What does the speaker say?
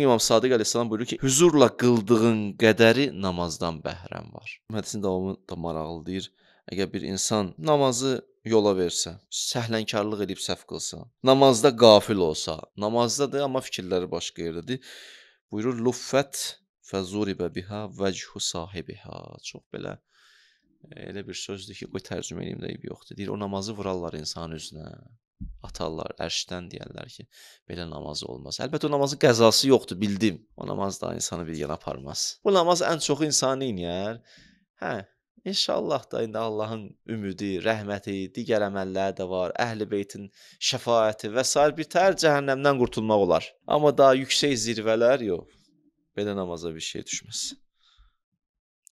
İmam Sadiq əleyhissalam buyurur ki, hüzurla qıldığın qədəri namazdan bəhrəm var. Hədisin davamı da maraqlı deyir. Əgər bir insan namazı yola versə, səhlənkarlıq edib səhv qılsa, namazda qafil olsa, namazdadır amma fikirləri başqa yerdədir. Buyurur luffət fəzuribə biha vəchu sahibiha. Çox belə e, elə bir sözdür ki, qoy tərcümə edeyim də eybi yoxdur. Deyir o namazı vurarlar insanın üzünə atarlar, ərşdən deyərlər ki, belə namaz olmaz. Əlbəttə o namazın qəzası yoxdur, bildim. O namaz da insanı bir yana aparmaz. Bu namaz ən çox insanı eləyər. Hə, inşallah da indi Allahın ümidi, rəhməti, digər əməlləri də var. Əhlibeytin şəfaəti və sair bir tər cəhənnəmdən qurtulmaq olar. Amma daha yüksək zirvələr yox. Belə namaza bir şey düşməz.